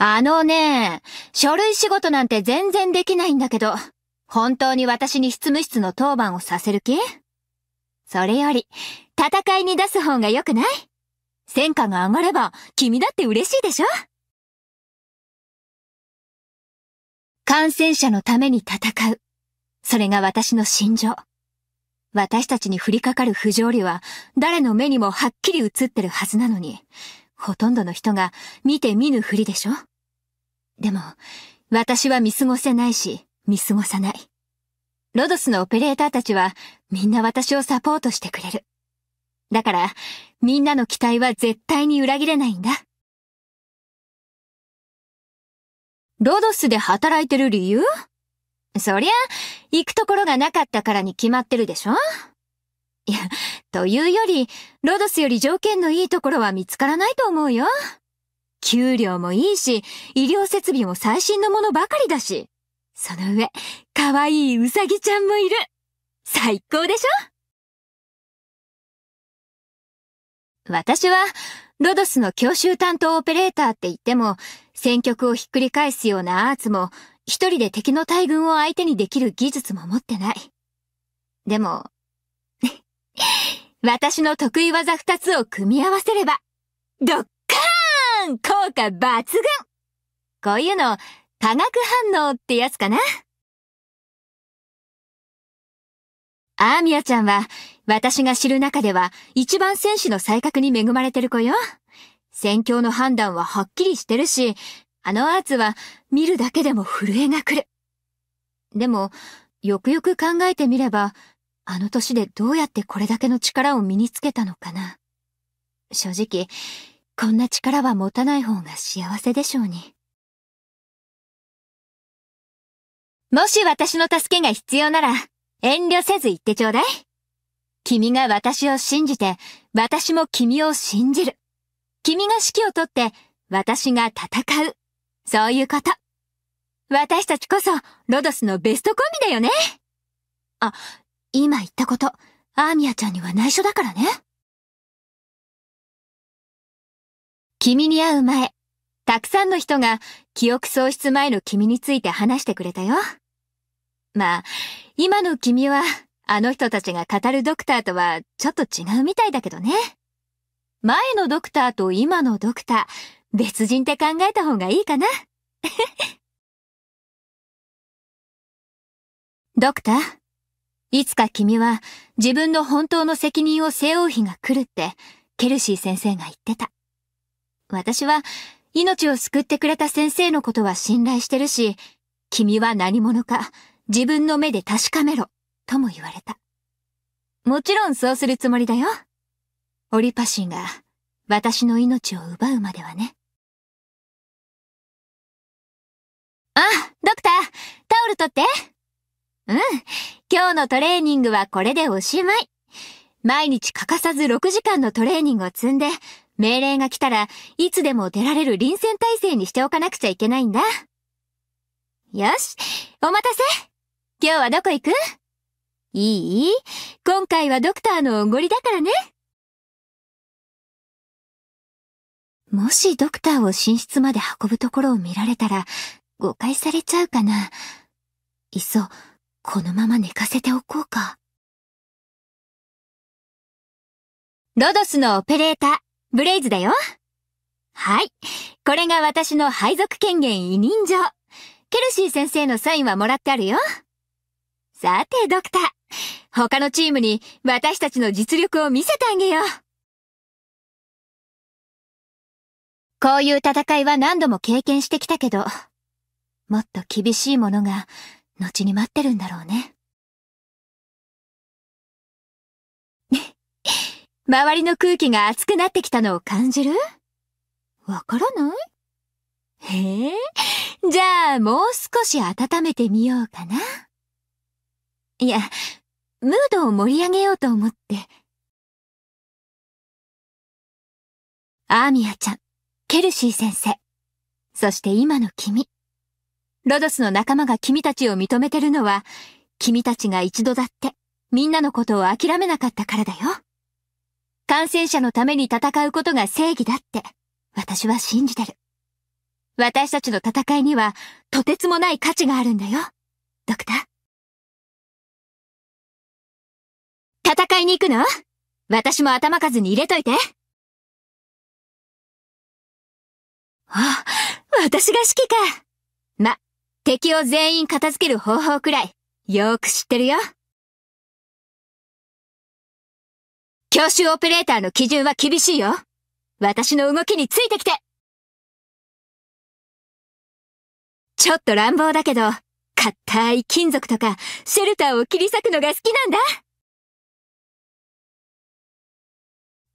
あのね、書類仕事なんて全然できないんだけど、本当に私に執務室の当番をさせる気それより、戦いに出す方が良くない戦果が上がれば、君だって嬉しいでしょ感染者のために戦う。それが私の心情。私たちに降りかかる不条理は、誰の目にもはっきり映ってるはずなのに、ほとんどの人が見て見ぬふりでしょでも、私は見過ごせないし、見過ごさない。ロドスのオペレーターたちは、みんな私をサポートしてくれる。だから、みんなの期待は絶対に裏切れないんだ。ロドスで働いてる理由そりゃ、行くところがなかったからに決まってるでしょいや、というより、ロドスより条件のいいところは見つからないと思うよ。給料もいいし、医療設備も最新のものばかりだし。その上、可愛いウサギちゃんもいる。最高でしょ私は、ロドスの教習担当オペレーターって言っても、戦局をひっくり返すようなアーツも、一人で敵の大軍を相手にできる技術も持ってない。でも、私の得意技二つを組み合わせれば、どっん効果抜群こういうの、化学反応ってやつかなアーミアちゃんは、私が知る中では、一番選手の才覚に恵まれてる子よ。戦況の判断ははっきりしてるし、あのアーツは見るだけでも震えが来る。でも、よくよく考えてみれば、あの年でどうやってこれだけの力を身につけたのかな。正直、こんな力は持たない方が幸せでしょうに。もし私の助けが必要なら、遠慮せず言ってちょうだい。君が私を信じて、私も君を信じる。君が指揮をとって、私が戦う。そういうこと。私たちこそ、ロドスのベストコンビだよね。あ、今言ったこと、アーミヤちゃんには内緒だからね。君に会う前、たくさんの人が記憶喪失前の君について話してくれたよ。まあ、今の君はあの人たちが語るドクターとはちょっと違うみたいだけどね。前のドクターと今のドクター、別人って考えた方がいいかな。ドクター、いつか君は自分の本当の責任を背負う日が来るって、ケルシー先生が言ってた。私は命を救ってくれた先生のことは信頼してるし、君は何者か自分の目で確かめろ、とも言われた。もちろんそうするつもりだよ。オリパシンが私の命を奪うまではね。あ、ドクター、タオル取って。うん、今日のトレーニングはこれでおしまい。毎日欠かさず6時間のトレーニングを積んで、命令が来たらいつでも出られる臨戦態勢にしておかなくちゃいけないんだ。よし、お待たせ今日はどこ行くいい今回はドクターのおごりだからね。もしドクターを寝室まで運ぶところを見られたら、誤解されちゃうかな。いっそ、このまま寝かせておこうか。ロドスのオペレーター、ブレイズだよ。はい。これが私の配属権限委任状。ケルシー先生のサインはもらってあるよ。さて、ドクター。他のチームに私たちの実力を見せてあげよう。こういう戦いは何度も経験してきたけど、もっと厳しいものが後に待ってるんだろうね。周りの空気が熱くなってきたのを感じるわからないへえ、じゃあもう少し温めてみようかな。いや、ムードを盛り上げようと思って。アーミアちゃん、ケルシー先生、そして今の君。ロドスの仲間が君たちを認めてるのは、君たちが一度だって、みんなのことを諦めなかったからだよ。感染者のために戦うことが正義だって、私は信じてる。私たちの戦いには、とてつもない価値があるんだよ、ドクター。戦いに行くの私も頭数に入れといて。あ、私が指揮か。ま、敵を全員片付ける方法くらい、よーく知ってるよ。教習オペレーターの基準は厳しいよ。私の動きについてきてちょっと乱暴だけど、硬い金属とか、シェルターを切り裂くのが好きなんだ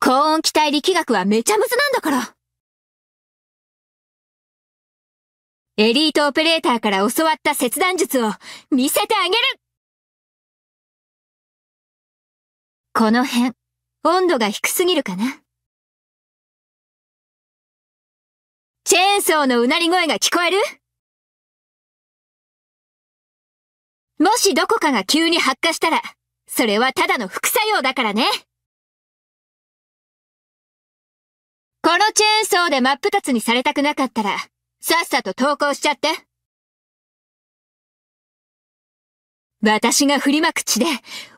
高温気体力学はめちゃむずなんだからエリートオペレーターから教わった切断術を見せてあげるこの辺、温度が低すぎるかな。チェーンソーのうなり声が聞こえるもしどこかが急に発火したら、それはただの副作用だからね。このチェーンソーで真っ二つにされたくなかったら、さっさと投稿しちゃって。私が振りまく血で、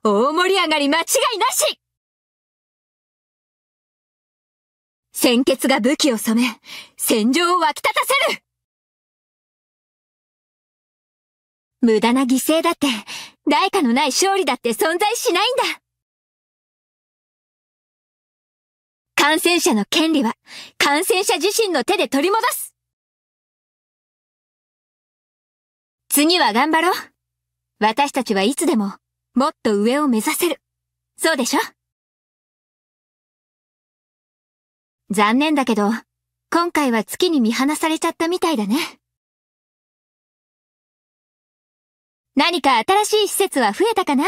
大盛り上がり間違いなし鮮血が武器を染め、戦場を沸き立たせる無駄な犠牲だって、代価のない勝利だって存在しないんだ感染者の権利は、感染者自身の手で取り戻す次は頑張ろう私たちはいつでも、もっと上を目指せる。そうでしょ残念だけど、今回は月に見放されちゃったみたいだね。何か新しい施設は増えたかな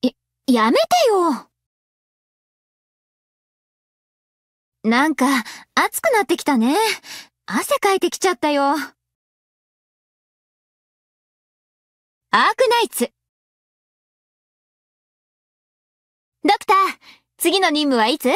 や、やめてよなんか、暑くなってきたね。汗かいてきちゃったよ。アークナイツ。ドクター、次の任務はいつ